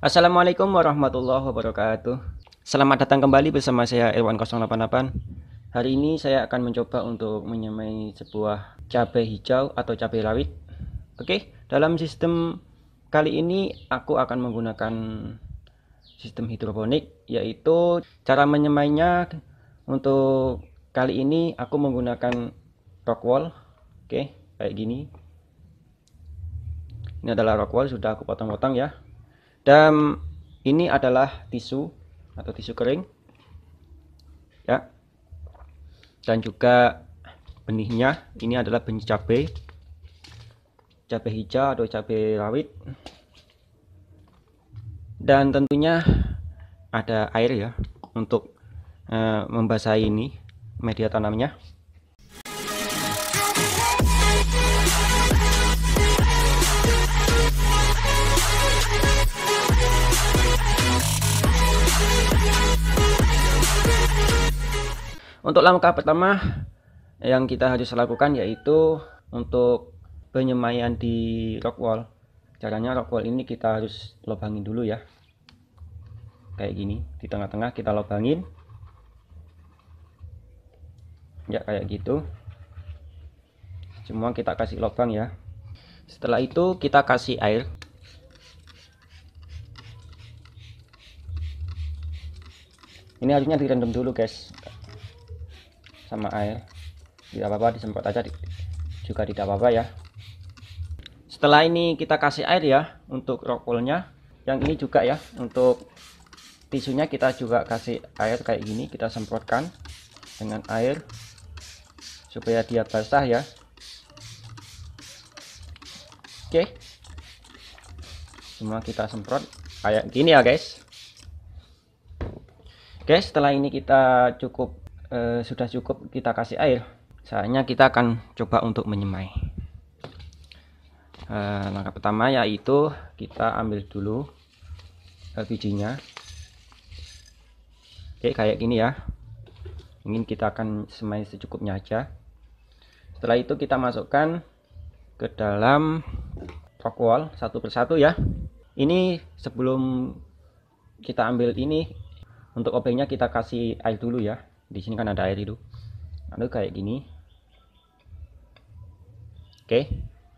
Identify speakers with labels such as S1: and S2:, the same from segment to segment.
S1: Assalamualaikum warahmatullahi wabarakatuh Selamat datang kembali bersama saya Irwan 088 Hari ini saya akan mencoba untuk menyemai sebuah cabai hijau atau cabai rawit Oke, dalam sistem kali ini aku akan menggunakan sistem hidroponik Yaitu cara menyemainya untuk kali ini aku menggunakan rock wall Oke, kayak gini ini adalah rock wall sudah aku potong-potong ya dan ini adalah tisu atau tisu kering ya dan juga benihnya ini adalah benih cabai cabai hijau atau cabai rawit dan tentunya ada air ya untuk e, membasahi ini media tanamnya Untuk langkah pertama yang kita harus lakukan yaitu untuk penyemaian di rock wall. Caranya rock wall ini kita harus lubangin dulu ya. Kayak gini, di tengah-tengah kita lubangin. Ya kayak gitu. Semua kita kasih lubang ya. Setelah itu kita kasih air ini harusnya direndam dulu guys sama air tidak apa-apa disemprot aja juga tidak apa-apa ya setelah ini kita kasih air ya untuk rokolnya yang ini juga ya untuk tisunya kita juga kasih air kayak gini kita semprotkan dengan air supaya dia basah ya oke semua kita semprot kayak gini ya guys oke setelah ini kita cukup e, sudah cukup kita kasih air saatnya kita akan coba untuk menyemai e, langkah pertama yaitu kita ambil dulu eh, bijinya oke kayak gini ya ingin kita akan semai secukupnya aja setelah itu kita masukkan ke dalam rockwall satu persatu ya ini sebelum kita ambil ini untuk obengnya kita kasih air dulu ya di sini kan ada air itu, lalu kayak gini oke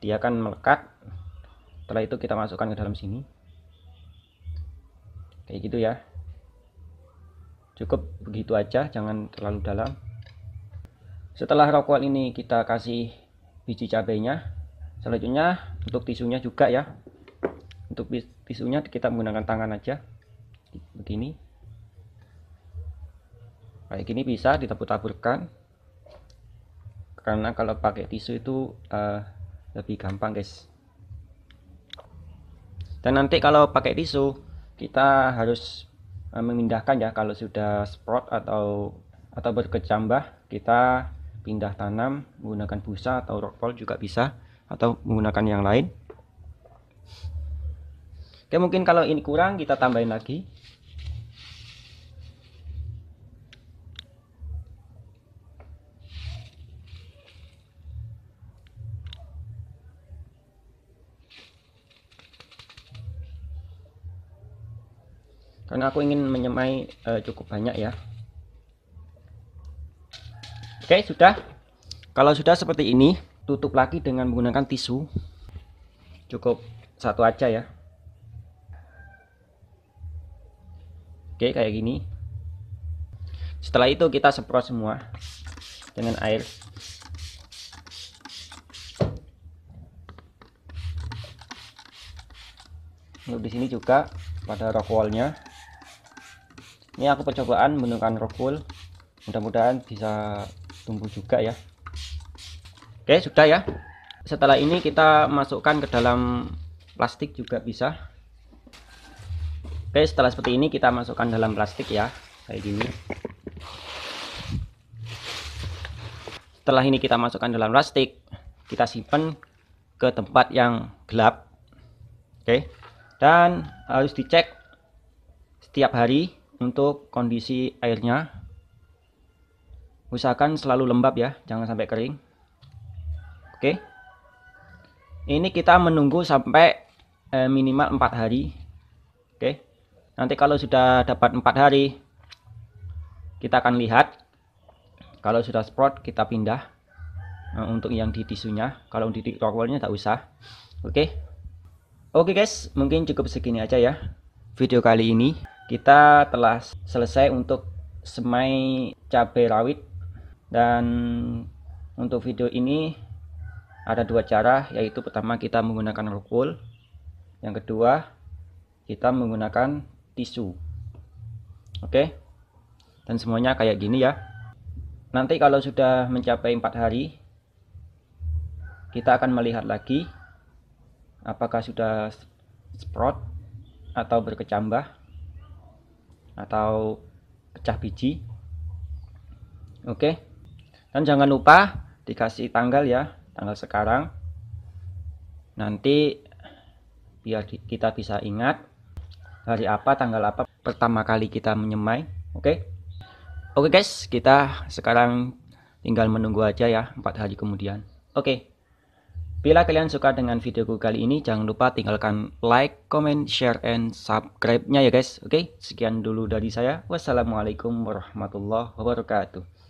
S1: dia akan melekat setelah itu kita masukkan ke dalam sini kayak gitu ya cukup begitu aja jangan terlalu dalam setelah rokok ini kita kasih biji cabenya selanjutnya untuk tisunya juga ya untuk tisunya kita menggunakan tangan aja begini kayak ini bisa ditabur-taburkan karena kalau pakai tisu itu uh, lebih gampang guys dan nanti kalau pakai tisu kita harus uh, memindahkan ya kalau sudah sprout atau atau berkecambah kita pindah tanam menggunakan busa atau rock rockpol juga bisa atau menggunakan yang lain oke mungkin kalau ini kurang kita tambahin lagi karena aku ingin menyemai uh, cukup banyak ya oke sudah kalau sudah seperti ini tutup lagi dengan menggunakan tisu cukup satu aja ya oke kayak gini setelah itu kita semprot semua dengan air lalu di sini juga pada rock wallnya ini aku percobaan menggunakan rockwool mudah-mudahan bisa tumbuh juga ya oke sudah ya setelah ini kita masukkan ke dalam plastik juga bisa oke setelah seperti ini kita masukkan dalam plastik ya kayak gini setelah ini kita masukkan dalam plastik kita simpan ke tempat yang gelap oke dan harus dicek setiap hari untuk kondisi airnya usahakan selalu lembab ya jangan sampai kering oke ini kita menunggu sampai eh, minimal 4 hari oke nanti kalau sudah dapat 4 hari kita akan lihat kalau sudah sprout kita pindah nah, untuk yang di tisunya kalau di rockwoolnya tak usah oke oke guys mungkin cukup segini aja ya video kali ini kita telah selesai untuk semai cabai rawit dan untuk video ini ada dua cara yaitu pertama kita menggunakan rukul yang kedua kita menggunakan tisu oke dan semuanya kayak gini ya nanti kalau sudah mencapai empat hari kita akan melihat lagi apakah sudah sprout atau berkecambah atau pecah biji oke dan jangan lupa dikasih tanggal ya tanggal sekarang nanti biar kita bisa ingat hari apa tanggal apa pertama kali kita menyemai oke oke guys kita sekarang tinggal menunggu aja ya empat hari kemudian oke okay. Bila kalian suka dengan videoku kali ini, jangan lupa tinggalkan like, comment, share, and subscribe-nya ya guys. Oke, sekian dulu dari saya. Wassalamualaikum warahmatullahi wabarakatuh.